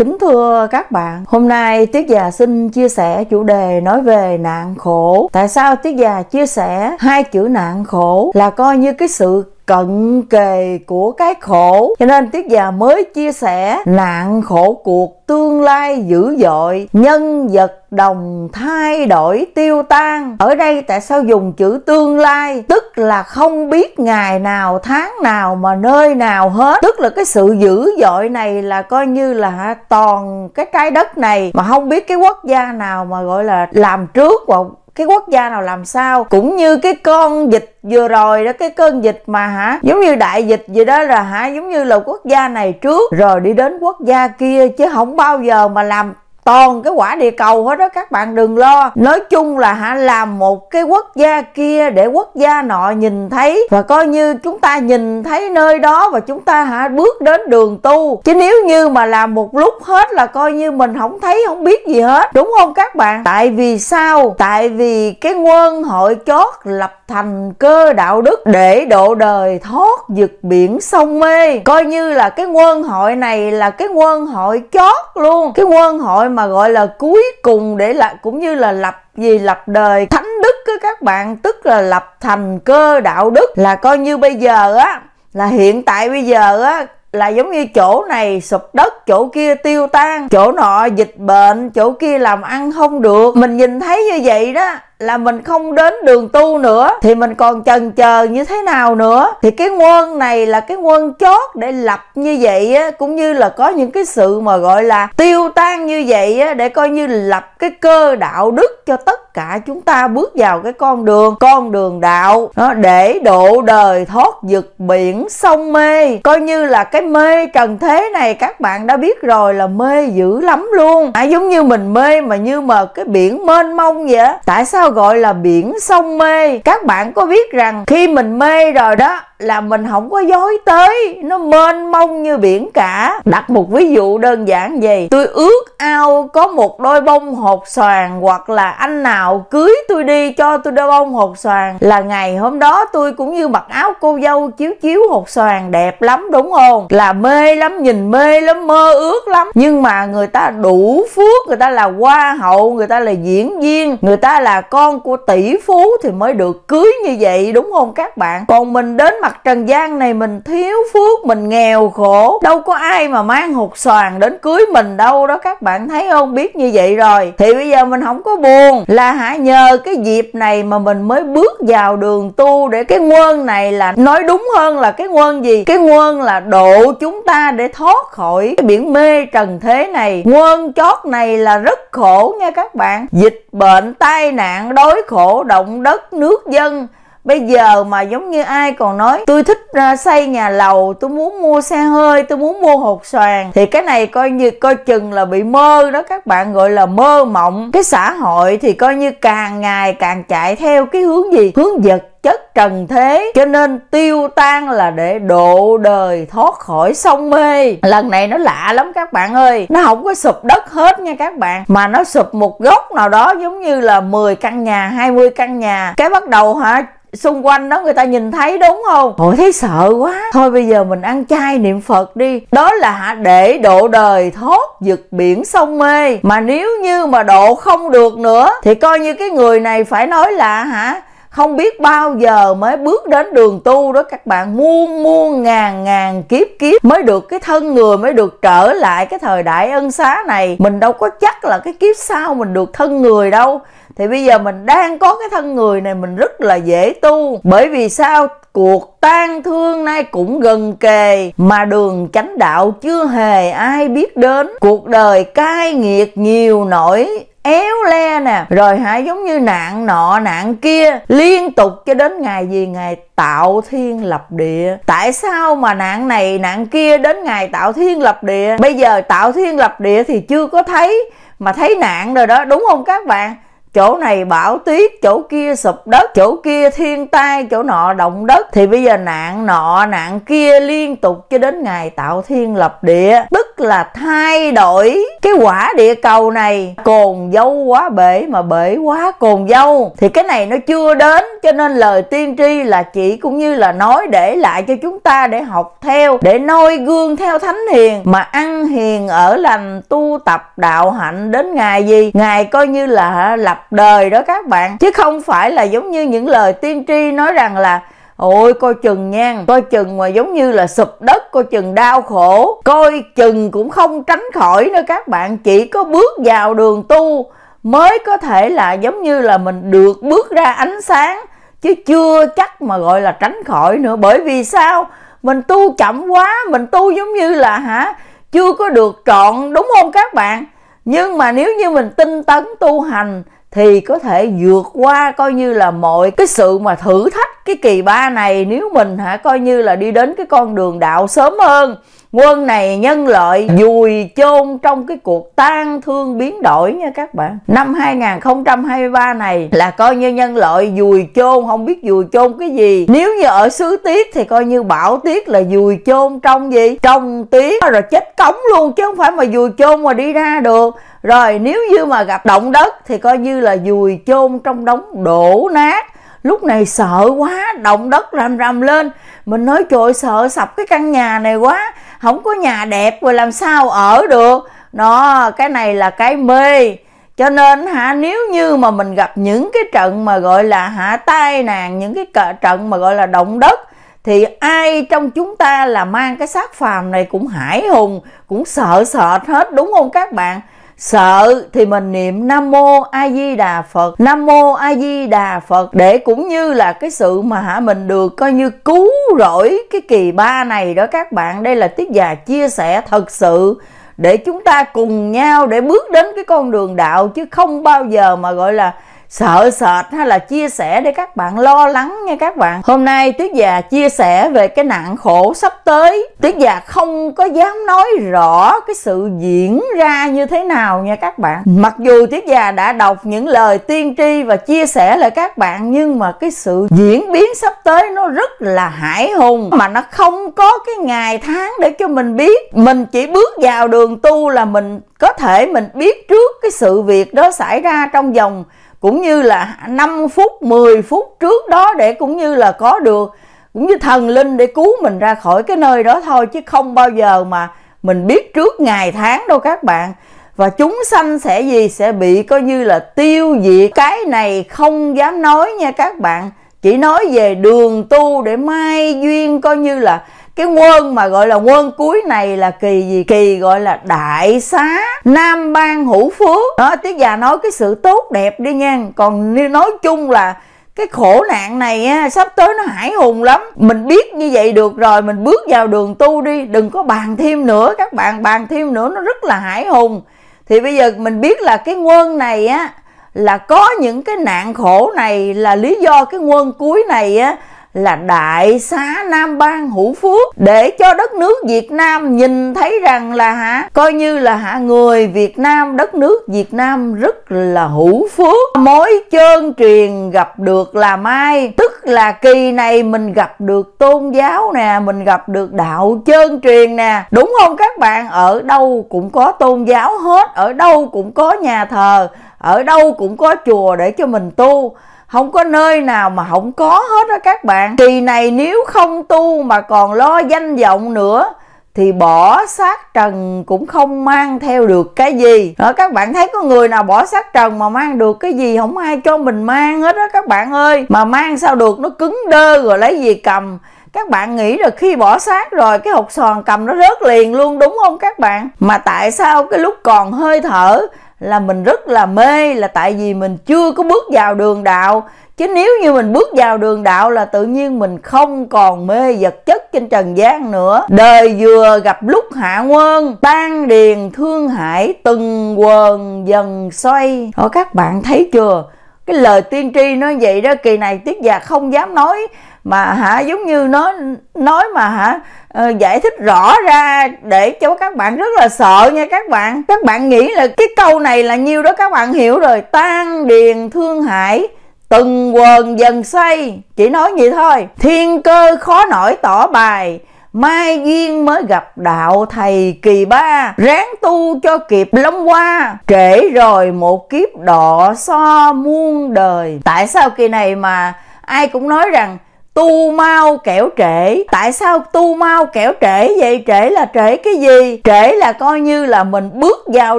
Kính thưa các bạn, hôm nay Tiết Già xin chia sẻ chủ đề nói về nạn khổ. Tại sao Tiết Già chia sẻ hai chữ nạn khổ là coi như cái sự cận kề của cái khổ cho nên tiết già mới chia sẻ nạn khổ cuộc tương lai dữ dội nhân vật đồng thay đổi tiêu tan ở đây tại sao dùng chữ tương lai tức là không biết ngày nào tháng nào mà nơi nào hết tức là cái sự dữ dội này là coi như là toàn cái trái đất này mà không biết cái quốc gia nào mà gọi là làm trước và cái quốc gia nào làm sao cũng như cái con dịch vừa rồi đó cái cơn dịch mà hả giống như đại dịch gì đó là hả giống như là quốc gia này trước rồi đi đến quốc gia kia chứ không bao giờ mà làm toàn cái quả địa cầu hết đó các bạn đừng lo nói chung là hả làm một cái quốc gia kia để quốc gia nọ nhìn thấy và coi như chúng ta nhìn thấy nơi đó và chúng ta hả bước đến đường tu chứ nếu như mà làm một lúc hết là coi như mình không thấy không biết gì hết đúng không các bạn tại vì sao tại vì cái quân hội chót lập thành cơ đạo đức để độ đời thoát giật biển sông mê coi như là cái quân hội này là cái quân hội chót luôn cái quân hội mà mà gọi là cuối cùng để là cũng như là lập gì lập đời thánh đức các bạn tức là lập thành cơ đạo đức là coi như bây giờ á là hiện tại bây giờ á là giống như chỗ này sụp đất chỗ kia tiêu tan chỗ nọ dịch bệnh chỗ kia làm ăn không được mình nhìn thấy như vậy đó là mình không đến đường tu nữa thì mình còn chần chờ như thế nào nữa thì cái nguồn này là cái nguồn chót để lập như vậy á, cũng như là có những cái sự mà gọi là tiêu tan như vậy á, để coi như lập cái cơ đạo đức cho tất cả chúng ta bước vào cái con đường con đường đạo đó, để độ đời thoát giật biển sông mê coi như là cái mê trần thế này các bạn đã biết rồi là mê dữ lắm luôn à, giống như mình mê mà như mà cái biển mênh mông vậy tại sao gọi là biển sông mê các bạn có biết rằng khi mình mê rồi đó là mình không có dối tới nó mênh mông như biển cả đặt một ví dụ đơn giản vậy tôi ước ao có một đôi bông hột xoàn hoặc là anh nào cưới tôi đi cho tôi đôi bông hột xoàn là ngày hôm đó tôi cũng như mặc áo cô dâu chiếu chiếu hột xoàn đẹp lắm đúng không là mê lắm nhìn mê lắm mơ ước lắm nhưng mà người ta đủ phước người ta là hoa hậu người ta là diễn viên người ta là có con của tỷ phú thì mới được cưới như vậy đúng không các bạn còn mình đến mặt trần gian này mình thiếu phước mình nghèo khổ đâu có ai mà mang hột xoàn đến cưới mình đâu đó các bạn thấy không biết như vậy rồi thì bây giờ mình không có buồn là hả nhờ cái dịp này mà mình mới bước vào đường tu để cái nguồn này là nói đúng hơn là cái nguồn gì cái nguồn là độ chúng ta để thoát khỏi cái biển mê trần thế này nguồn chót này là rất khổ nha các bạn dịch bệnh tai nạn đói khổ động đất nước dân bây giờ mà giống như ai còn nói tôi thích à, xây nhà lầu tôi muốn mua xe hơi tôi muốn mua hột xoàn thì cái này coi như coi chừng là bị mơ đó các bạn gọi là mơ mộng cái xã hội thì coi như càng ngày càng chạy theo cái hướng gì hướng vật chất trần thế cho nên tiêu tan là để độ đời thoát khỏi sông mê lần này nó lạ lắm các bạn ơi nó không có sụp đất hết nha các bạn mà nó sụp một góc nào đó giống như là 10 căn nhà 20 căn nhà cái bắt đầu hả xung quanh đó người ta nhìn thấy đúng không hồi thấy sợ quá thôi bây giờ mình ăn chay niệm phật đi đó là để độ đời thoát giật biển sông mê mà nếu như mà độ không được nữa thì coi như cái người này phải nói là hả không biết bao giờ mới bước đến đường tu đó các bạn muôn muôn ngàn ngàn kiếp kiếp mới được cái thân người mới được trở lại cái thời đại ân xá này mình đâu có chắc là cái kiếp sau mình được thân người đâu thì bây giờ mình đang có cái thân người này mình rất là dễ tu bởi vì sao cuộc tang thương nay cũng gần kề mà đường chánh đạo chưa hề ai biết đến cuộc đời cai nghiệt nhiều nỗi éo le nè rồi hãy giống như nạn nọ nạn kia liên tục cho đến ngày gì ngày tạo thiên lập địa tại sao mà nạn này nạn kia đến ngày tạo thiên lập địa bây giờ tạo thiên lập địa thì chưa có thấy mà thấy nạn rồi đó đúng không các bạn chỗ này bão tuyết chỗ kia sụp đất chỗ kia thiên tai chỗ nọ động đất thì bây giờ nạn nọ nạn kia liên tục cho đến ngày tạo thiên lập địa tức là thay đổi cái quả địa cầu này cồn dâu quá bể mà bể quá cồn dâu thì cái này nó chưa đến cho nên lời tiên tri là chỉ cũng như là nói để lại cho chúng ta để học theo để noi gương theo thánh hiền mà ăn hiền ở lành tu tập đạo hạnh đến ngày gì ngày coi như là lập lập đời đó các bạn chứ không phải là giống như những lời tiên tri nói rằng là Ôi coi chừng nha, coi chừng mà giống như là sụp đất, coi chừng đau khổ Coi chừng cũng không tránh khỏi nữa các bạn Chỉ có bước vào đường tu mới có thể là giống như là mình được bước ra ánh sáng Chứ chưa chắc mà gọi là tránh khỏi nữa Bởi vì sao? Mình tu chậm quá, mình tu giống như là hả Chưa có được trọn đúng không các bạn? Nhưng mà nếu như mình tinh tấn tu hành thì có thể vượt qua coi như là mọi cái sự mà thử thách cái kỳ ba này nếu mình hả coi như là đi đến cái con đường đạo sớm hơn quân này nhân lợi dùi chôn trong cái cuộc tang thương biến đổi nha các bạn năm 2023 này là coi như nhân lợi dùi chôn không biết dùi chôn cái gì nếu như ở xứ tiết thì coi như bảo tiết là dùi chôn trong gì trong tiết rồi chết cống luôn chứ không phải mà dùi chôn mà đi ra được rồi nếu như mà gặp động đất thì coi như là dùi chôn trong đống đổ nát lúc này sợ quá động đất rầm rầm lên mình nói trời sợ sập cái căn nhà này quá không có nhà đẹp rồi làm sao ở được nó cái này là cái mê cho nên hả nếu như mà mình gặp những cái trận mà gọi là hạ tai nạn những cái trận mà gọi là động đất thì ai trong chúng ta là mang cái xác phàm này cũng hải hùng cũng sợ sệt hết đúng không các bạn sợ thì mình niệm nam mô a di đà phật nam mô a di đà phật để cũng như là cái sự mà hả mình được coi như cứu rỗi cái kỳ ba này đó các bạn đây là tiết già chia sẻ thật sự để chúng ta cùng nhau để bước đến cái con đường đạo chứ không bao giờ mà gọi là sợ sệt hay là chia sẻ để các bạn lo lắng nha các bạn hôm nay tuyết già chia sẻ về cái nạn khổ sắp tới tuyết già không có dám nói rõ cái sự diễn ra như thế nào nha các bạn mặc dù tuyết già đã đọc những lời tiên tri và chia sẻ lại các bạn nhưng mà cái sự diễn biến sắp tới nó rất là hải hùng mà nó không có cái ngày tháng để cho mình biết mình chỉ bước vào đường tu là mình có thể mình biết trước cái sự việc đó xảy ra trong vòng cũng như là 5 phút 10 phút trước đó để cũng như là có được cũng như thần linh để cứu mình ra khỏi cái nơi đó thôi chứ không bao giờ mà mình biết trước ngày tháng đâu các bạn và chúng sanh sẽ gì sẽ bị coi như là tiêu diệt cái này không dám nói nha các bạn chỉ nói về đường tu để mai duyên coi như là cái quân mà gọi là quân cuối này là kỳ gì kỳ gọi là đại xá nam bang hữu phước đó tiết già nói cái sự tốt đẹp đi nha còn nói chung là cái khổ nạn này á, sắp tới nó hải hùng lắm mình biết như vậy được rồi mình bước vào đường tu đi đừng có bàn thêm nữa các bạn bàn thêm nữa nó rất là hải hùng thì bây giờ mình biết là cái quân này á là có những cái nạn khổ này là lý do cái quân cuối này á là đại xá Nam Bang Hữu Phước để cho đất nước Việt Nam nhìn thấy rằng là hả coi như là hả người Việt Nam đất nước Việt Nam rất là hữu phước mối chơn truyền gặp được là mai tức là kỳ này mình gặp được tôn giáo nè mình gặp được đạo chơn truyền nè đúng không các bạn ở đâu cũng có tôn giáo hết ở đâu cũng có nhà thờ ở đâu cũng có chùa để cho mình tu không có nơi nào mà không có hết đó các bạn kỳ này nếu không tu mà còn lo danh vọng nữa thì bỏ sát trần cũng không mang theo được cái gì đó, các bạn thấy có người nào bỏ sát trần mà mang được cái gì không ai cho mình mang hết đó các bạn ơi mà mang sao được nó cứng đơ rồi lấy gì cầm các bạn nghĩ là khi bỏ sát rồi cái hột sòn cầm nó rớt liền luôn đúng không các bạn mà tại sao cái lúc còn hơi thở là mình rất là mê là tại vì mình chưa có bước vào đường đạo chứ nếu như mình bước vào đường đạo là tự nhiên mình không còn mê vật chất trên trần gian nữa đời vừa gặp lúc hạ quân tan điền thương hải từng quần dần xoay hỏi các bạn thấy chưa cái lời tiên tri nói vậy đó kỳ này tiết già không dám nói mà hả giống như nói nói mà hả ờ, giải thích rõ ra để cho các bạn rất là sợ nha các bạn các bạn nghĩ là cái câu này là nhiêu đó các bạn hiểu rồi tan điền thương hải từng quần dần xây chỉ nói vậy thôi thiên cơ khó nổi tỏ bài mai duyên mới gặp đạo thầy kỳ ba ráng tu cho kịp long qua trễ rồi một kiếp đọ so muôn đời tại sao kỳ này mà ai cũng nói rằng tu mau kẻo trễ tại sao tu mau kẻo trễ vậy trễ là trễ cái gì trễ là coi như là mình bước vào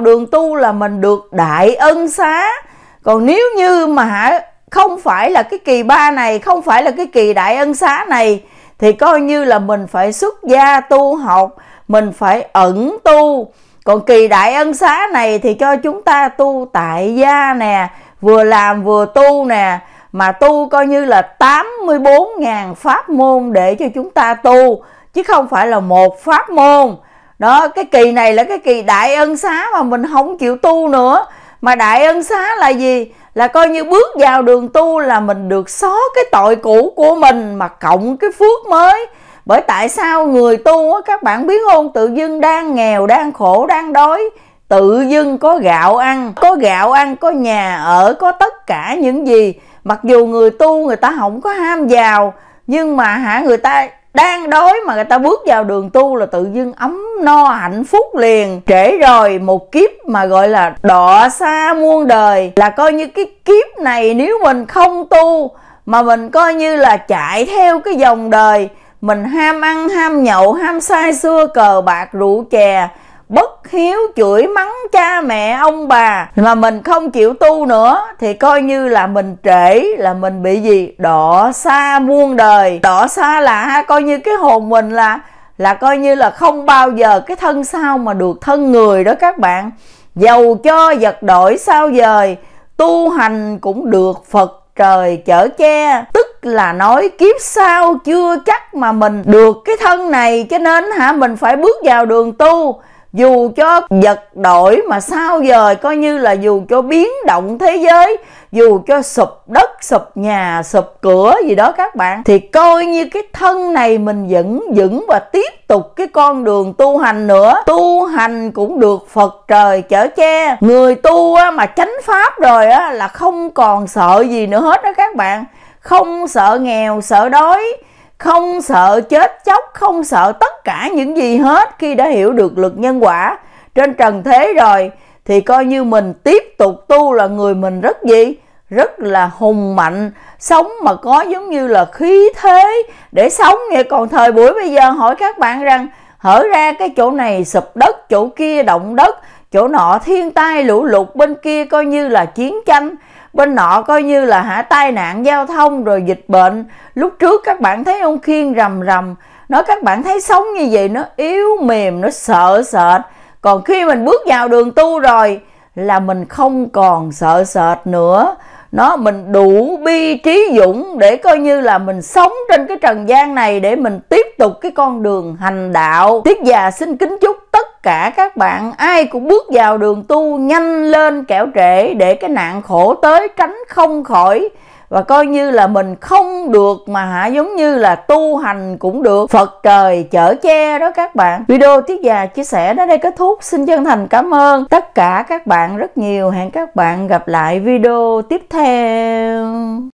đường tu là mình được đại ân xá còn nếu như mà không phải là cái kỳ ba này không phải là cái kỳ đại ân xá này thì coi như là mình phải xuất gia tu học mình phải ẩn tu còn kỳ đại ân xá này thì cho chúng ta tu tại gia nè vừa làm vừa tu nè mà tu coi như là 84.000 pháp môn để cho chúng ta tu chứ không phải là một pháp môn đó cái kỳ này là cái kỳ đại ân xá mà mình không chịu tu nữa mà đại ân xá là gì là coi như bước vào đường tu là mình được xóa cái tội cũ của mình mà cộng cái phước mới bởi tại sao người tu các bạn biết không tự dưng đang nghèo đang khổ đang đói tự dưng có gạo ăn có gạo ăn có nhà ở có tất cả những gì mặc dù người tu người ta không có ham giàu nhưng mà hả người ta đang đói mà người ta bước vào đường tu là tự dưng ấm no hạnh phúc liền trễ rồi một kiếp mà gọi là đọa xa muôn đời là coi như cái kiếp này nếu mình không tu mà mình coi như là chạy theo cái dòng đời mình ham ăn ham nhậu ham say xưa cờ bạc rượu chè bất hiếu chửi mắng cha mẹ ông bà mà mình không chịu tu nữa thì coi như là mình trễ là mình bị gì đỏ xa muôn đời đỏ xa là coi như cái hồn mình là là coi như là không bao giờ cái thân sao mà được thân người đó các bạn dầu cho vật đổi sao dời tu hành cũng được phật trời chở che tức là nói kiếp sau chưa chắc mà mình được cái thân này cho nên hả mình phải bước vào đường tu dù cho vật đổi mà sao dời coi như là dù cho biến động thế giới dù cho sụp đất sụp nhà sụp cửa gì đó các bạn thì coi như cái thân này mình vẫn vững và tiếp tục cái con đường tu hành nữa tu hành cũng được phật trời chở che người tu mà chánh pháp rồi á là không còn sợ gì nữa hết đó các bạn không sợ nghèo sợ đói không sợ chết chóc không sợ tất cả những gì hết khi đã hiểu được luật nhân quả trên trần thế rồi thì coi như mình tiếp tục tu là người mình rất gì rất là hùng mạnh sống mà có giống như là khí thế để sống vậy còn thời buổi bây giờ hỏi các bạn rằng hở ra cái chỗ này sụp đất chỗ kia động đất chỗ nọ thiên tai lũ lụt bên kia coi như là chiến tranh bên nọ coi như là hả tai nạn giao thông rồi dịch bệnh lúc trước các bạn thấy ông khiên rầm rầm nó các bạn thấy sống như vậy nó yếu mềm nó sợ sệt còn khi mình bước vào đường tu rồi là mình không còn sợ sệt nữa nó mình đủ bi trí dũng để coi như là mình sống trên cái trần gian này để mình tiếp tục cái con đường hành đạo tiết già xin kính chúc tất cả các bạn ai cũng bước vào đường tu nhanh lên kẻo trễ để cái nạn khổ tới tránh không khỏi và coi như là mình không được mà hả giống như là tu hành cũng được phật trời chở che đó các bạn video tiết già chia sẻ đến đây kết thúc xin chân thành cảm ơn tất cả các bạn rất nhiều hẹn các bạn gặp lại video tiếp theo